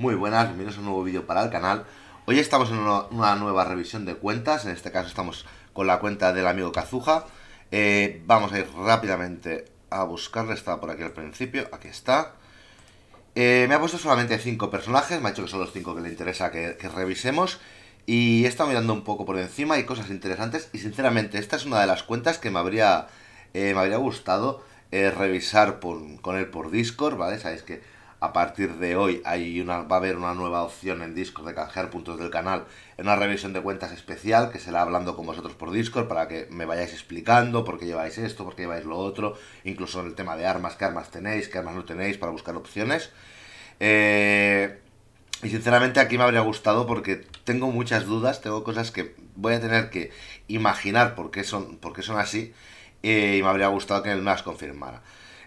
Muy buenas, bienvenidos a un nuevo vídeo para el canal. Hoy estamos en una, nueva revisión de cuentas, en este caso estamos con la cuenta del amigo Kazuja. Eh, vamos a ir rápidamente a buscarla, estaba por aquí al principio, aquí está. Eh, me ha puesto solamente 5 personajes, me ha dicho que son los 5 que le interesa que, revisemos. Y he estado mirando un poco por encima, hay cosas interesantes y sinceramente esta es una de las cuentas que me habría, eh, me habría gustado revisar con él por Discord, ¿vale? Sabéis que a partir de hoy va a haber una nueva opción en Discord de canjear puntos del canal en una revisión de cuentas especial que será hablando con vosotros por Discord para que me vayáis explicando por qué lleváis esto, por qué lleváis lo otro, incluso en el tema de armas, qué armas tenéis, qué armas no tenéis para buscar opciones. Eh, y sinceramente aquí me habría gustado porque tengo muchas dudas, tengo cosas que voy a tener que imaginar por qué son, son así eh, y me habría gustado que él me las confirmara.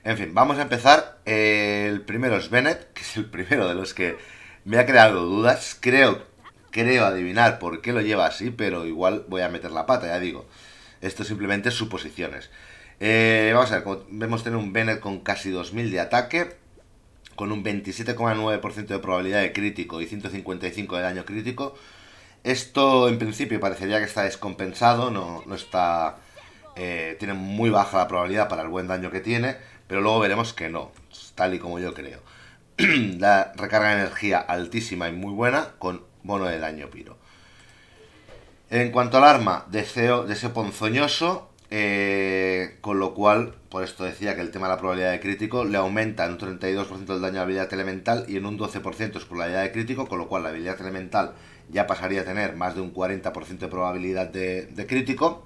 En fin, vamos a empezar. El primero es Bennett, que es el primero de los que me ha creado dudas. Creo, creo adivinar por qué lo lleva así, pero igual voy a meter la pata, ya digo. Esto simplemente es suposiciones. Eh, vamos a ver, como vemos tener un Bennett con casi 2000 de ataque, con un 27,9% de probabilidad de crítico y 155 de daño crítico. Esto en principio parecería que está descompensado, no, está... Eh, tiene muy baja la probabilidad para el buen daño que tiene pero luego veremos que no, tal y como yo creo. La recarga de energía altísima y muy buena con bono de daño piro. En cuanto al arma, deseo, de ese ponzoñoso, eh, con lo cual, por esto decía que el tema de la probabilidad de crítico le aumenta en un 32% el daño a la habilidad elemental y en un 12% es probabilidad de crítico, con lo cual la habilidad elemental ya pasaría a tener más de un 40% de probabilidad de, crítico.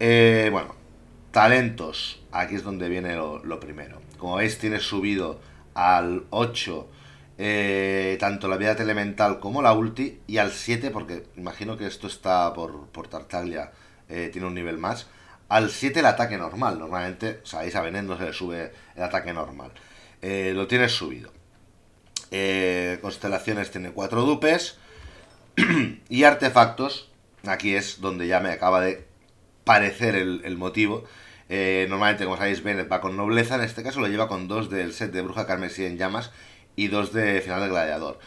Eh, bueno, Talentos, aquí es donde viene lo, primero. Como veis, tiene subido al 8 eh, tanto la habilidad elemental como la ulti y al 7, porque imagino que esto está por, por Tartaglia, eh, tiene un nivel más. Al 7 el ataque normal, normalmente, sabéis, a Veneno se le sube el ataque normal. Eh, lo tiene subido. constelaciones tiene 4 dupes y artefactos, aquí es donde ya me acaba de parecer el, motivo. Eh, normalmente, como sabéis, Bennett va con nobleza, en este caso lo lleva con dos del set de Bruja Carmesí en llamas y dos de Final de Gladiador.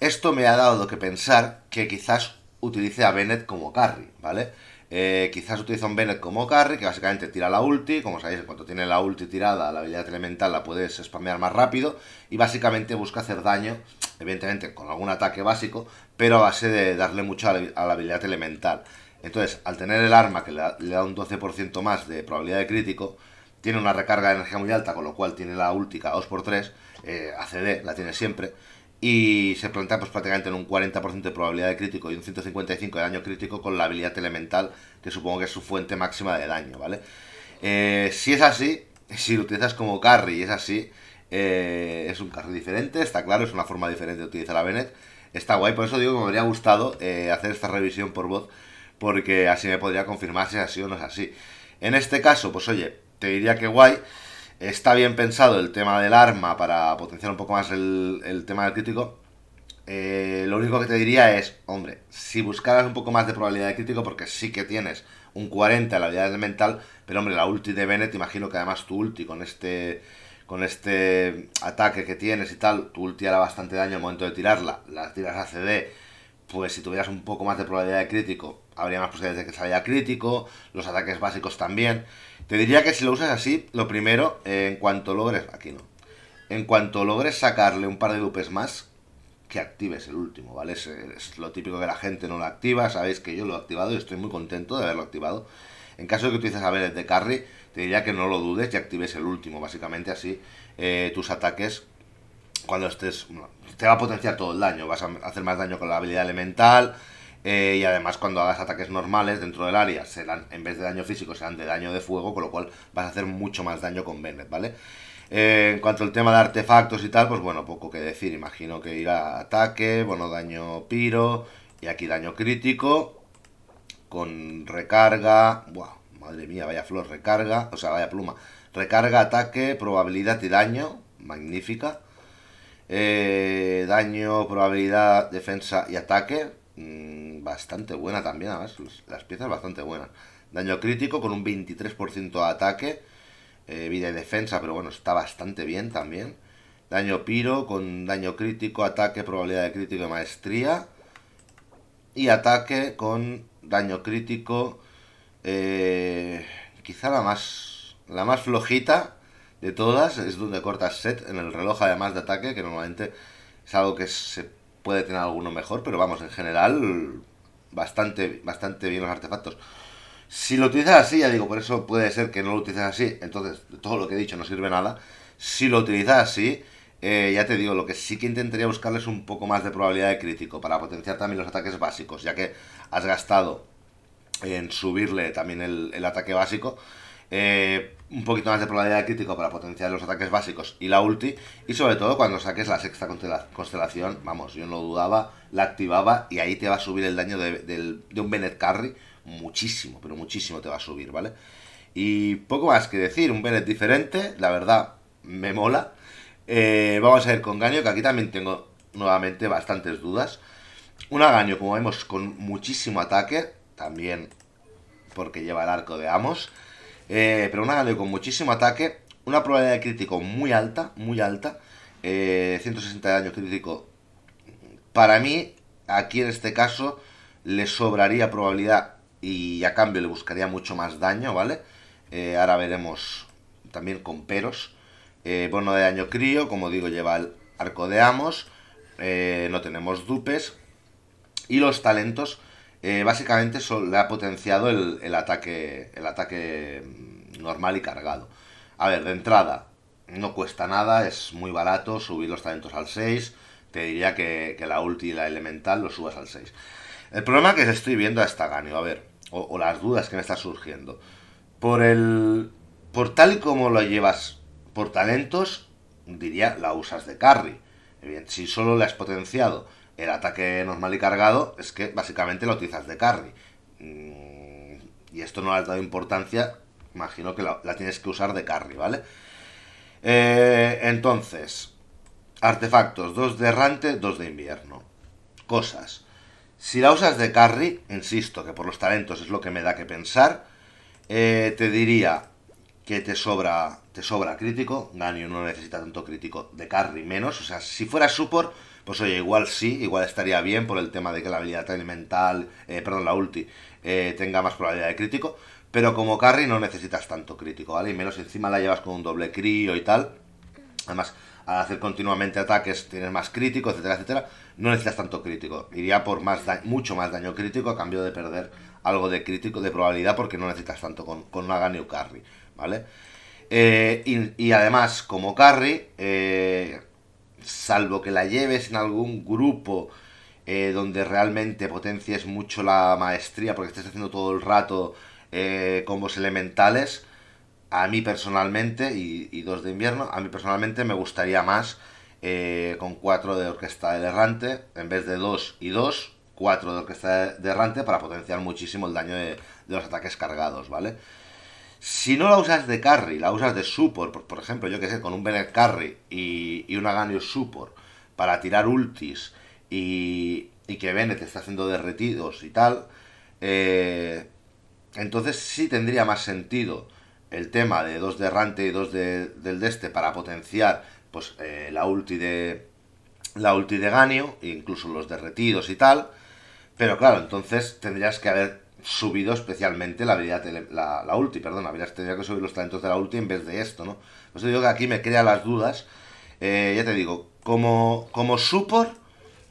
Esto me ha dado que pensar que quizás utilice a Bennett como carry, ¿vale? Eh, quizás utilice un Bennett como carry, que básicamente tira la ulti, como sabéis, cuando tiene la ulti tirada, la habilidad elemental la puedes spammear más rápido, y básicamente busca hacer daño, evidentemente con algún ataque básico, pero a base de darle mucho a la habilidad elemental. Entonces, al tener el arma que le da, un 12% más de probabilidad de crítico, tiene una recarga de energía muy alta, con lo cual tiene la última 2x3, eh, ACD la tiene siempre, y se plantea pues, prácticamente en un 40% de probabilidad de crítico y un 155 de daño crítico con la habilidad elemental, que supongo que es su fuente máxima de daño, ¿vale? Eh, si es así, si lo utilizas como carry y es así, eh, es un carry diferente, está claro, es una forma diferente de utilizar a Bennett, está guay, por eso digo que me habría gustado eh, hacer esta revisión por voz porque así me podría confirmar si es así o no es así. En este caso, pues oye, te diría que guay. Está bien pensado el tema del arma para potenciar un poco más el, tema del crítico. Eh, lo único que te diría es, hombre, si buscaras un poco más de probabilidad de crítico, porque sí que tienes un 40 en la habilidad elemental, pero hombre, la ulti de Bennett, imagino que además tu ulti con este con este ataque que tienes y tal, tu ulti hará bastante daño al momento de tirarla, la tiras a CD, pues si tuvieras un poco más de probabilidad de crítico, habría más posibilidades de que salga crítico, los ataques básicos también. Te diría que si lo usas así, lo primero, eh, en cuanto logres, aquí no, en cuanto logres sacarle un par de dupes más, que actives el último, ¿vale? Es, lo típico que la gente no lo activa, sabéis que yo lo he activado y estoy muy contento de haberlo activado. En caso de que utilices a ver de carry, te diría que no lo dudes y actives el último, básicamente así eh, tus ataques cuando estés... te va a potenciar todo el daño, vas a hacer más daño con la habilidad elemental, eh, y además cuando hagas ataques normales dentro del área, serán, en vez de daño físico, serán de daño de fuego, con lo cual vas a hacer mucho más daño con Bennett, ¿vale? Eh, en cuanto al tema de artefactos y tal, pues bueno, poco que decir. Imagino que irá ataque, bueno, daño piro y aquí daño crítico con recarga. Buah, madre mía, vaya flor, recarga, o sea, vaya pluma. Recarga, ataque, probabilidad y daño, magnífica. Eh, daño, probabilidad, defensa y ataque, Mm, bastante buena también, además, pues, las piezas bastante buenas. Daño crítico con un 23% de ataque, eh, vida y defensa, pero bueno, está bastante bien también. Daño piro con daño crítico, ataque, probabilidad de crítico y maestría. Y ataque con daño crítico, eh, quizá la más, la más flojita de todas, es donde cortas set en el reloj además de ataque, que normalmente es algo que se puede tener alguno mejor, pero vamos, en general, bastante, bastante bien los artefactos. Si lo utilizas así, ya digo, por eso puede ser que no lo utilices así, entonces todo lo que he dicho no sirve nada. Si lo utilizas así, eh, ya te digo, lo que sí que intentaría buscarles un poco más de probabilidad de crítico para potenciar también los ataques básicos, ya que has gastado en subirle también el, el ataque básico eh, un poquito más de probabilidad de crítico para potenciar los ataques básicos y la ulti. Y sobre todo cuando saques la sexta constelación, vamos, yo no dudaba, la activaba y ahí te va a subir el daño de, un Bennett Carry muchísimo, pero muchísimo te va a subir, ¿vale? Y poco más que decir, un Bennett diferente, la verdad, me mola. Eh, vamos a ir con Gaño, que aquí también tengo nuevamente bastantes dudas. Un Agaño, como vemos, con muchísimo ataque, también porque lleva el arco de Amos. Eh, pero una doy con muchísimo ataque, una probabilidad de crítico muy alta, muy alta. 160 de daño crítico. Para mí, aquí en este caso, le sobraría probabilidad y a cambio le buscaría mucho más daño, ¿vale? Eh, ahora veremos también con peros. Eh, bueno, de daño crío, como digo, lleva el arco de amos. no tenemos dupes. Y los talentos eh, básicamente le ha potenciado el, ataque, el ataque mm, normal y cargado. A ver, de entrada, no cuesta nada, es muy barato subir los talentos al 6. Te diría que, la ulti y la elemental lo subas al 6. El problema que estoy viendo a gani, a ver, o, las dudas que me están surgiendo. Por el. Por tal y como lo llevas por talentos, diría la usas de carry. Si solo la has potenciado el ataque normal y cargado es que básicamente lo utilizas de carry. Mm, y esto no le has dado importancia, imagino que la, tienes que usar de carry, ¿vale? Eh, entonces, artefactos, dos de errante, dos de invierno. Cosas. Si la usas de carry, insisto, que por los talentos es lo que me da que pensar, eh, te diría que te sobra, te sobra crítico. Ganyu no necesita tanto crítico de carry menos. O sea, si fuera support pues oye, igual sí, igual estaría bien por el tema de que la habilidad elemental, eh, perdón, la ulti, eh, tenga más probabilidad de crítico, pero como carry no necesitas tanto crítico, ¿vale? Y menos encima la llevas con un doble crío y tal. Además, al hacer continuamente ataques tienes más crítico, etcétera, etcétera. No necesitas tanto crítico. Iría por más mucho más daño crítico a cambio de perder algo de crítico, de probabilidad, porque no necesitas tanto con, con una Ganyu Carry, ¿vale? Eh, y, y, además, como carry, eh, salvo que la lleves en algún grupo eh, donde realmente potencies mucho la maestría, porque estés haciendo todo el rato eh, combos elementales, a mí personalmente, y, dos de invierno, a mí personalmente me gustaría más eh, con cuatro de orquesta de errante, en vez de dos y dos, cuatro de orquesta de errante para potenciar muchísimo el daño de los ataques cargados, ¿vale? Si no la usas de carry, la usas de support, por, ejemplo, yo que sé, con un Bennett carry y, y una Ganyo support para tirar ultis y, y que Bennett está haciendo derretidos y tal, eh, entonces sí tendría más sentido el tema de dos de Rante y dos de, del Deste para potenciar pues eh, la ulti de la ulti de incluso los derretidos y tal. Pero claro, entonces tendrías que haber subido especialmente la habilidad, tele, la, ulti, perdón, habría tenido que subir los talentos de la ulti en vez de esto, ¿no? Por eso digo que aquí me crea las dudas. Eh, ya te digo, como, como support,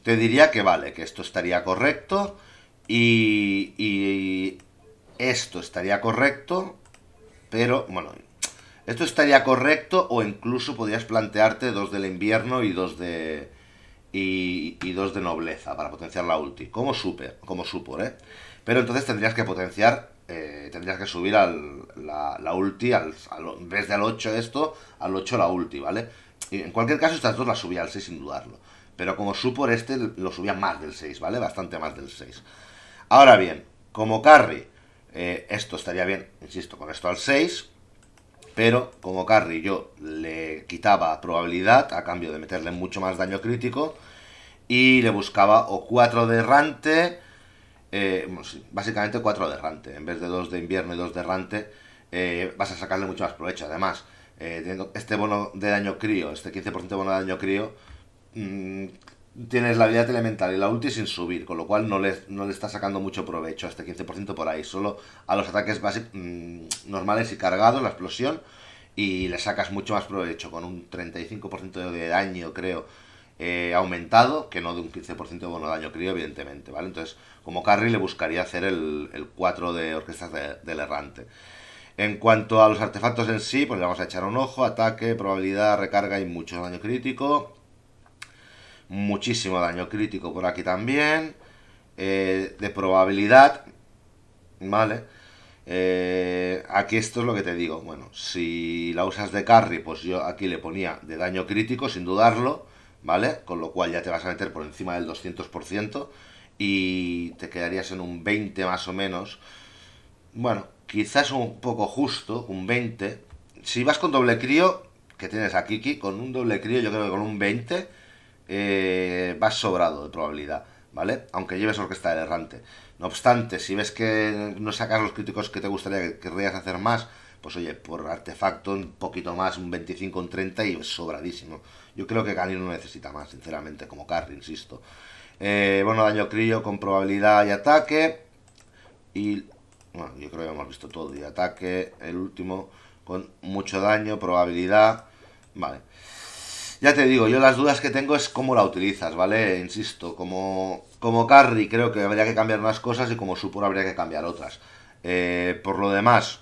te diría que vale, que esto estaría correcto y, esto estaría correcto, pero, bueno, esto estaría correcto o incluso podrías plantearte dos del invierno y dos de... Y, dos de nobleza para potenciar la ulti. Como super, como supor, ¿eh? Pero entonces tendrías que potenciar, eh, tendrías que subir al, la, ulti, al, en vez al 8 esto, al 8 la ulti, ¿vale? Y en cualquier caso estas dos las subía al 6 sin dudarlo. Pero como supor este lo subía más del 6, ¿vale? Bastante más del 6. Ahora bien, como carry, eh, esto estaría bien, insisto, con esto al 6. Pero como carry yo le quitaba probabilidad a cambio de meterle mucho más daño crítico. Y le buscaba o 4 de errante eh, pues, básicamente cuatro de errante. En vez de dos de invierno y dos de errante, eh, vas a sacarle mucho más provecho. Además, eh, este bono de daño crío, este 15% de bono de daño crío, mm, tienes la habilidad elemental y la ulti sin subir, con lo cual no le, no le sacando mucho provecho a este 15% por ahí. Solo a los ataques básicos mm, normales y cargados, la explosión, y le sacas mucho más provecho, con un 35% de daño, creo, eh, aumentado, que no de un 15% de daño crío, evidentemente, ¿vale? Entonces, como carry le buscaría hacer el, 4 de orquestas del errante. En cuanto a los artefactos en sí, pues le vamos a echar un ojo, ataque, probabilidad, recarga y mucho daño crítico. Muchísimo daño crítico por aquí también. Eh, de probabilidad, ¿vale? Eh, aquí esto es lo que te digo. Bueno, si la usas de carry, pues yo aquí le ponía de daño crítico, sin dudarlo. ¿vale? Con lo cual ya te vas a meter por encima del 200% y te quedarías en un 20 más o menos. Bueno, quizás un poco justo, un 20. Si vas con doble crío, que tienes a Kiki, con un doble crío, yo creo que con un 20 eh, vas sobrado de probabilidad, ¿vale? Aunque lleves orquesta de errante. No obstante, si ves que no sacas los críticos que te gustaría que querrías hacer más, pues oye, por artefacto un poquito más, un 25, un 30 y sobradísimo. Yo creo que cali no necesita más, sinceramente, como carry, insisto. Eh, bueno, daño crío con probabilidad y ataque. Y, bueno, yo creo que hemos visto todo. Y ataque, el último, con mucho daño, probabilidad. Vale. Ya te digo, yo las dudas que tengo es cómo la utilizas, ¿vale? Insisto, como, como carry creo que habría que cambiar unas cosas y como support habría que cambiar otras. Eh, por lo demás,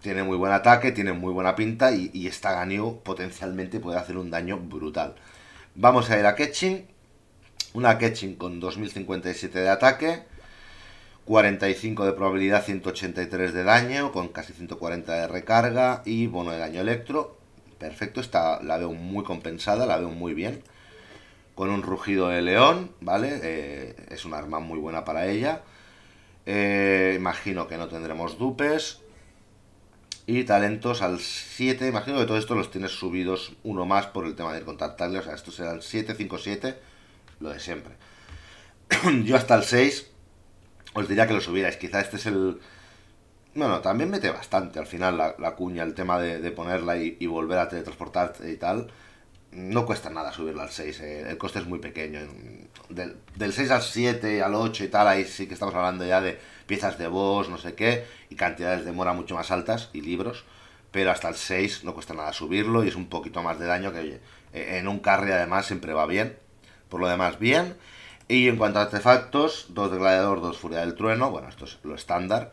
tiene muy buen ataque, tiene muy buena pinta y, está esta potencialmente puede hacer un daño brutal. Vamos a ir a Ketching. Una Ketching con 2057 de ataque, 45 de probabilidad, 183 de daño, con casi 140 de recarga y bono de daño electro. Perfecto, está, la veo muy compensada, la veo muy bien. Con un rugido de león, ¿vale? Eh, es una arma muy buena para ella. Eh, imagino que no tendremos dupes y talentos al 7. Imagino que todo esto los tienes subidos uno más por el tema de contactarle. O sea, estos serán 7, 5, 7, lo de siempre. Yo hasta el 6 os diría que lo subierais. Quizá este es el... Bueno, también mete bastante al final la, cuña, el tema de, ponerla y, y, volver a teletransportarte y tal no cuesta nada subirlo al 6, eh, el coste es muy pequeño. Del, 6 al 7, al 8 y tal, ahí sí que estamos hablando ya de piezas de voz, no sé qué, y cantidades de mora mucho más altas y libros, pero hasta el 6 no cuesta nada subirlo y es un poquito más de daño que eh, en un carry además siempre va bien, por lo demás bien. Y en cuanto a artefactos, dos de gladiador, 2 furia del trueno, bueno, esto es lo estándar.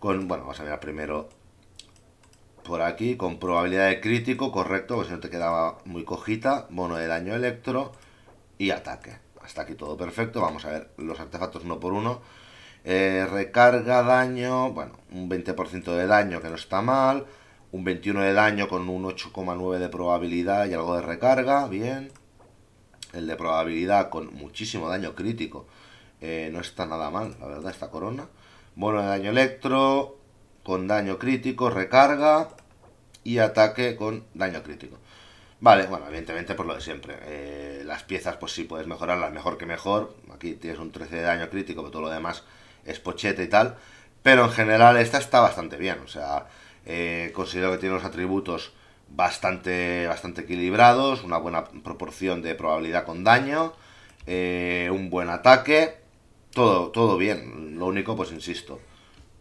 Con, bueno, vamos a ver primero por aquí con probabilidad de crítico, correcto, porque si no te quedaba muy cojita, bono de daño electro y ataque. Hasta aquí todo perfecto, vamos a ver los artefactos uno por uno. Eh, recarga, daño, bueno, un 20% de daño que no está mal, un 21 de daño con un 8,9 de probabilidad y algo de recarga, bien. El de probabilidad con muchísimo daño crítico, eh, no está nada mal, la verdad, esta corona. Bono de daño electro, con daño crítico, recarga, y ataque con daño crítico. Vale, bueno, evidentemente por lo de siempre. Eh, las piezas, pues sí, puedes mejorarlas mejor que mejor. Aquí tienes un 13 de daño crítico, pero todo lo demás es pochete y tal. Pero en general esta está bastante bien. O sea, eh, considero que tiene los atributos bastante, bastante equilibrados, una buena proporción de probabilidad con daño, eh, un buen ataque. Todo, todo bien. Lo único, pues insisto,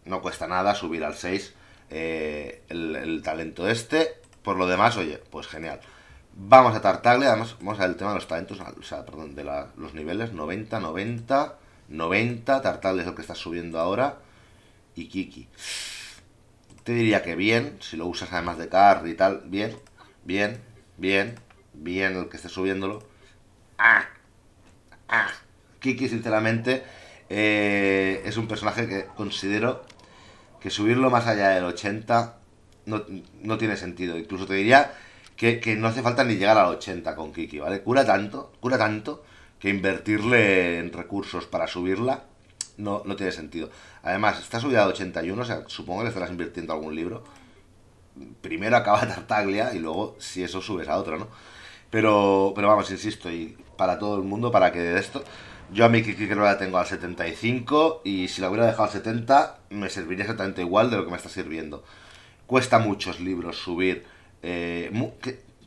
no cuesta nada subir al 6 eh, el, talento este. Por lo demás, oye, pues genial. Vamos a Tartaglia, además vamos al tema de los talentos, o sea, perdón, de los niveles, 90, 90, 90, Tartaglia es el que está subiendo ahora, y Kiki. Te diría que bien, si lo usas además de carry y tal, bien, bien, bien, bien el que esté subiéndolo. ¡Ah! ah Kiki, sinceramente, eh, es un personaje que considero que subirlo más allá del 80 no, tiene sentido. Incluso te diría que, no hace falta ni llegar al 80 con Kiki, ¿vale? Cura tanto, cura tanto que invertirle en recursos para subirla no, no tiene sentido. Además, está subida a 81, o sea, supongo que le estarás invirtiendo algún libro. Primero acaba Tartaglia y luego, si eso, subes a otro, ¿no? Pero, pero vamos, insisto, y para todo el mundo, para que de esto yo a mi Kiki creo que la tengo al 75 y si la hubiera dejado al 70 me serviría exactamente igual de lo que me está sirviendo. Cuesta muchos libros subir. Eh,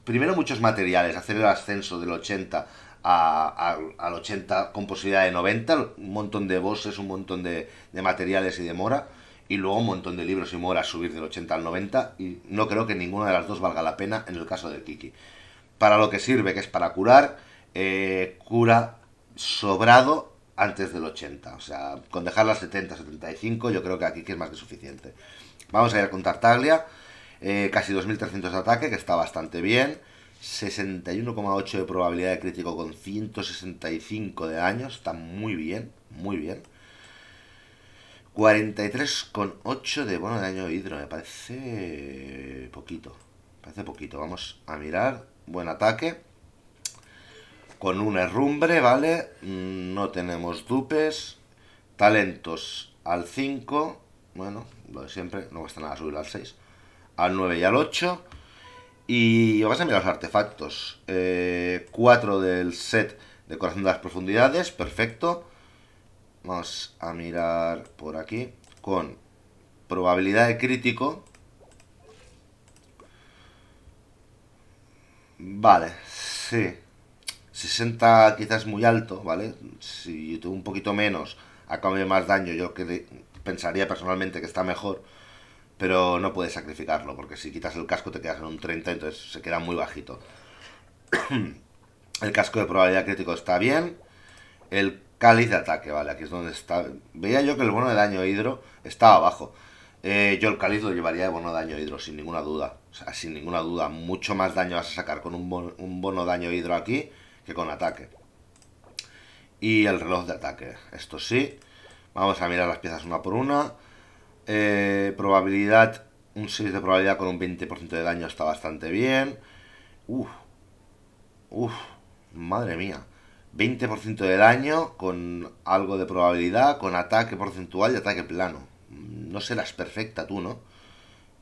primero muchos materiales, hacer el ascenso del 80 al 80 con posibilidad de 90, un montón de bosses, un montón de, materiales y demora y luego un montón de libros y mora subir del 80 al 90 y no creo que ninguna de las dos valga la pena en el caso de Kiki. Para lo que sirve, que es para curar, eh, cura sobrado antes del 80. O sea, con dejar las 70, 75, yo creo que aquí que es más que suficiente. Vamos a ir con Tartaglia. Eh, casi 2.300 de ataque, que está bastante bien. 61,8 de probabilidad de crítico con 165 de daño. Está muy bien, muy bien. 43,8 de bono de daño de hidro. Me parece poquito. Me parece poquito. Vamos a mirar. Buen ataque con un herrumbre, ¿vale? Mm, no tenemos dupes. Talentos al 5. Bueno, lo de siempre. No cuesta nada subir al 6. Al 9 y al 8. Y vamos a mirar los artefactos. 4 eh, del set de corazón de las profundidades. Perfecto. Vamos a mirar por aquí. Con probabilidad de crítico. Vale, sí. 60 quizás muy alto, ¿vale? Si tuvo un poquito menos, a cambio más daño, yo que pensaría personalmente que está mejor, pero no puedes sacrificarlo, porque si quitas el casco te quedas en un 30, entonces se queda muy bajito. el casco de probabilidad crítico está bien, el cáliz de ataque, ¿vale? Aquí es donde está... Veía yo que el bono de daño hidro estaba abajo. Eh, yo el cáliz lo llevaría de bono de daño hidro, sin ninguna duda. O sea, sin ninguna duda, mucho más daño vas a sacar con un bono, un bono daño hidro aquí con ataque. Y el reloj de ataque, esto sí. Vamos a mirar las piezas una por una. Eh, probabilidad, un 6 de probabilidad con un 20% de daño está bastante bien. Uff madre mía. 20% de daño con algo de probabilidad, con ataque porcentual y ataque plano. No serás perfecta tú, ¿no?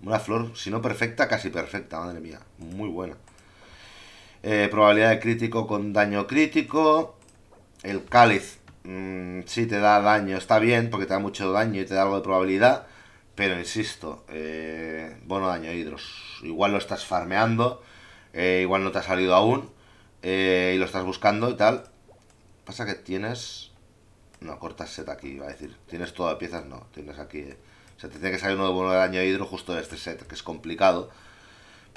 Una flor, si no perfecta, casi perfecta, madre mía. Muy buena. Eh, probabilidad de crítico con daño crítico. El cáliz mm, Si te da daño, está bien, porque te da mucho daño y te da algo de probabilidad. Pero insisto, eh, Bono bono daño hidros. Igual lo estás farmeando, eh, igual no te ha salido aún. y lo estás buscando y tal. Pasa que tienes... No, cortas set aquí, iba a decir. Tienes todas piezas, no. Tienes aquí... Se te tiene que salir uno de bono de daño hidro justo de este set, que es complicado.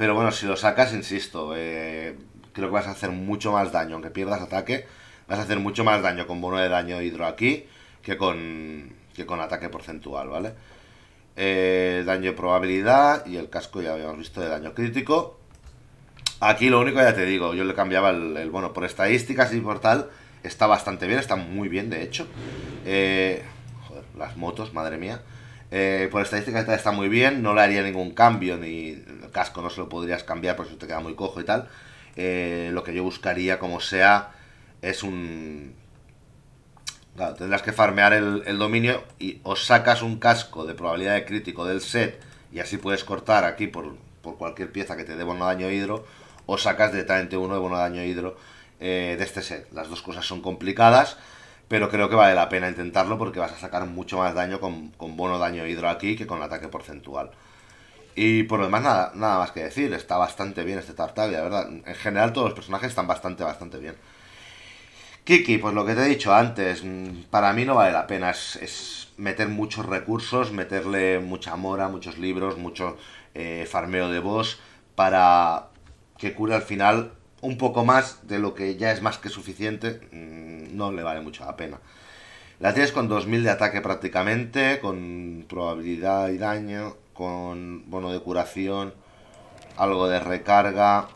Pero bueno, si lo sacas, insisto, eh, creo que vas a hacer mucho más daño. Aunque pierdas ataque, vas a hacer mucho más daño con bono de daño hidro aquí que con, que con ataque porcentual, ¿vale? Eh, daño de probabilidad y el casco ya habíamos visto de daño crítico. Aquí lo único ya te digo, yo le cambiaba el, el bono por estadísticas y por tal. Está bastante bien, está muy bien de hecho. Eh, joder, las motos, madre mía. Eh, por estadística está muy bien, no le haría ningún cambio, ni el casco no se lo podrías cambiar porque te queda muy cojo y tal. Eh, lo que yo buscaría, como sea, es un... Claro, tendrás que farmear el, dominio y os sacas un casco de probabilidad de crítico del set y así puedes cortar aquí por, cualquier pieza que te dé bono daño hidro o sacas directamente uno de bono daño hidro eh, de este set. Las dos cosas son complicadas pero creo que vale la pena intentarlo porque vas a sacar mucho más daño con, con bono daño hidro aquí que con ataque porcentual. Y por lo demás, nada, nada más que decir, está bastante bien este Tartaglia, ¿verdad? En general todos los personajes están bastante, bastante bien. Kiki, pues lo que te he dicho antes, mm, para mí no vale la pena, es, meter muchos recursos, meterle mucha mora, muchos libros, mucho eh, farmeo de boss, para que cure al final un poco más de lo que ya es más que suficiente, mm, no le vale mucho la pena. La tienes con 2000 de ataque prácticamente, con probabilidad y daño, con bono de curación, algo de recarga,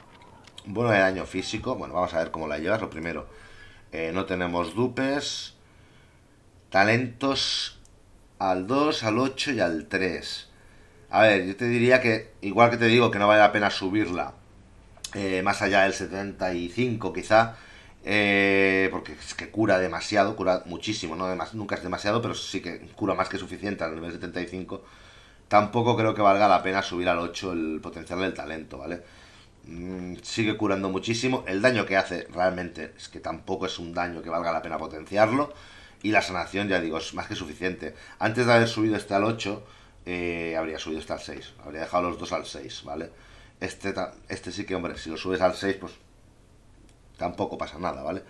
bono de daño físico. Bueno, vamos a ver cómo la llevas. Lo primero, eh, no tenemos dupes, talentos al 2, al 8 y al 3. A ver, yo te diría que, igual que te digo que no vale la pena subirla eh, más allá del 75 quizá, eh, porque es que cura demasiado, cura muchísimo, no nunca es demasiado, pero sí que cura más que suficiente al nivel 75. Tampoco creo que valga la pena subir al 8 el potencial del talento, ¿vale? Mm, sigue curando muchísimo. El daño que hace realmente es que tampoco es un daño que valga la pena potenciarlo. Y la sanación, ya digo, es más que suficiente. Antes de haber subido este al 8, eh, habría subido este al 6. Habría dejado los dos al 6, ¿vale? Este, este sí que, hombre, si lo subes al 6, pues tampoco pasa nada, ¿vale?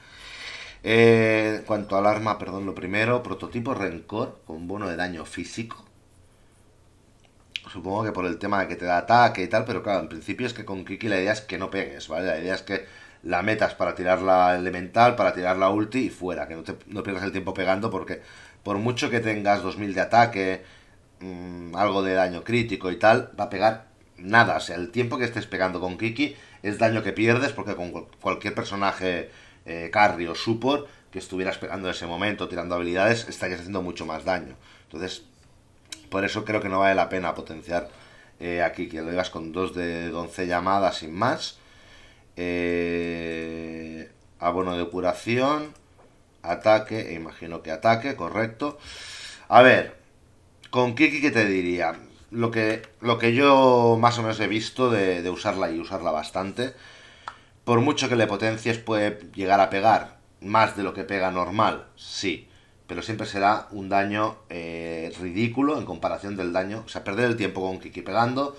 Eh, en cuanto al arma, perdón, lo primero, prototipo rencor con bono de daño físico. Supongo que por el tema de que te da ataque y tal, pero claro, en principio es que con Kiki la idea es que no pegues, ¿vale? La idea es que la metas para tirar la elemental, para tirar la ulti y fuera, que no, te, pierdas el tiempo pegando porque por mucho que tengas 2000 de ataque, mm, algo de daño crítico y tal, va a pegar nada. O sea, el tiempo que estés pegando con Kiki es daño que pierdes porque con cualquier personaje eh, carry o support que estuvieras pegando en ese momento, tirando habilidades, estarías haciendo mucho más daño. Entonces, por eso creo que no vale la pena potenciar eh, a Kiki. Lo ibas con dos de 11 Llamadas sin más. Eh, abono de curación. Ataque, e imagino que ataque, correcto. A ver, con Kiki, ¿qué te diría? lo que, lo que yo más o menos he visto de, usarla y usarla bastante, por mucho que le potencies puede llegar a pegar más de lo que pega normal, sí, pero siempre será un daño eh, ridículo en comparación del daño, o sea, perder el tiempo con Kiki pegando,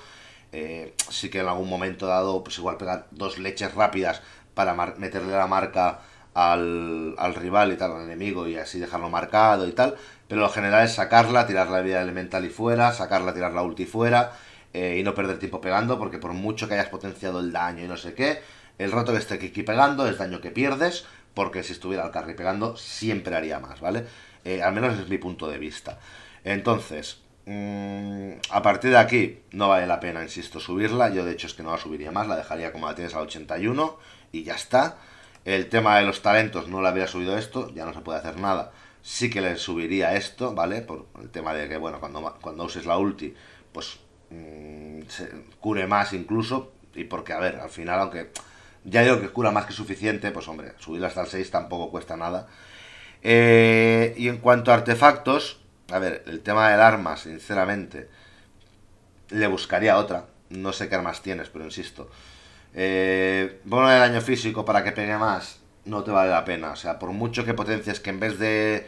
eh, sí que en algún momento dado, pues igual pegar dos leches rápidas para meterle la marca al, al, rival y tal, al enemigo y así dejarlo marcado y tal. Pero lo general es sacarla, tirar la vida elemental y fuera, sacarla, tirar la ulti fuera eh, y no perder tiempo pegando porque por mucho que hayas potenciado el daño y no sé qué, el rato que esté aquí pegando es daño que pierdes porque si estuviera al carry pegando siempre haría más, ¿vale? Eh, al menos es mi punto de vista. Entonces, mm, a partir de aquí no vale la pena, insisto, subirla. Yo de hecho es que no la subiría más, la dejaría como la tienes al 81 y ya está. El tema de los talentos no le habría subido esto, ya no se puede hacer nada. Sí que le subiría esto, ¿vale? Por el tema de que, bueno, cuando, cuando uses la ulti, pues mm, se cure más incluso. Y porque, a ver, al final, aunque ya digo que cura más que suficiente, pues hombre, subirla hasta el 6 tampoco cuesta nada. Eh, y en cuanto a artefactos, a ver, el tema del arma, sinceramente, le buscaría otra. No sé qué armas tienes, pero insisto. Eh, bono de daño físico para que pegue más, no te vale la pena. O sea, por mucho que potencias que en vez de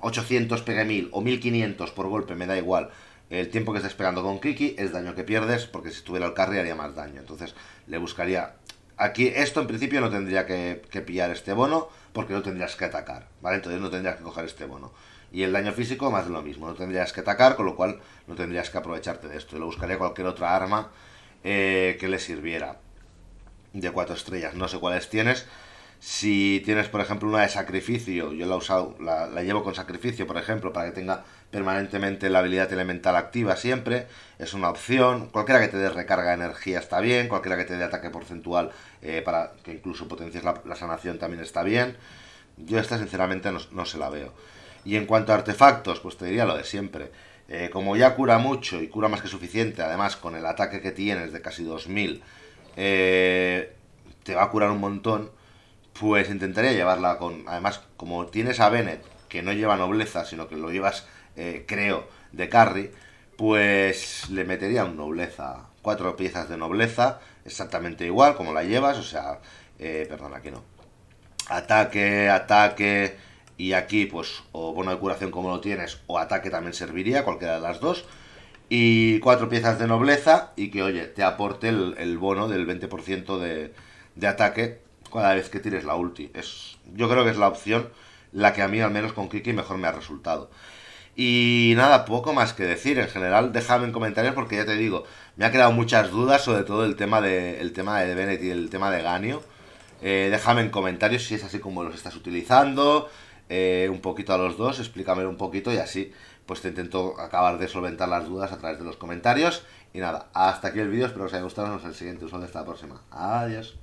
800 pegue 1000 o 1500 por golpe, me da igual. El tiempo que estés pegando con Kiki es daño que pierdes, porque si estuviera el carry haría más daño. Entonces le buscaría... Aquí esto en principio no tendría que, pillar este bono, porque no tendrías que atacar, ¿vale? Entonces no tendrías que coger este bono. Y el daño físico más de lo mismo, no tendrías que atacar, con lo cual no tendrías que aprovecharte de esto. Y lo buscaría cualquier otra arma eh, que le sirviera de cuatro estrellas, no sé cuáles tienes. Si tienes, por ejemplo, una de sacrificio, yo la, he usado, la, llevo con sacrificio, por ejemplo, para que tenga permanentemente la habilidad elemental activa siempre, es una opción. Cualquiera que te dé recarga de energía está bien, cualquiera que te dé ataque porcentual eh, para que incluso potencies la, sanación también está bien. Yo esta sinceramente no, se la veo. Y en cuanto a artefactos, pues te diría lo de siempre. Eh, como ya cura mucho y cura más que suficiente, además con el ataque que tienes de casi 2000, eh, te va a curar un montón, pues intentaría llevarla con... Además, como tienes a Bennett, que no lleva nobleza, sino que lo llevas, eh, creo, de carry, pues le metería un nobleza. Cuatro piezas de nobleza, exactamente igual como la llevas, o sea, eh, perdona que no. Ataque, ataque, y aquí pues o bono de curación como lo tienes, o ataque también serviría, cualquiera de las dos y cuatro piezas de nobleza y que, oye, te aporte el, bono del 20% de, de ataque cada vez que tires la ulti. Es, yo creo que es la opción la que a mí, al menos con Kiki, mejor me ha resultado. Y nada, poco más que decir. En general, déjame en comentarios porque ya te digo, me ha quedado muchas dudas, sobre todo el tema de, el tema de Bennett y el tema de Ganio. Eh, déjame en comentarios si es así como los estás utilizando, eh, un poquito a los dos, explícamelo un poquito y así pues te intento acabar de solventar las dudas a través de los comentarios. Y nada, hasta aquí el vídeo, espero que os haya gustado, nos vemos en el siguiente uso de esta próxima. Adiós.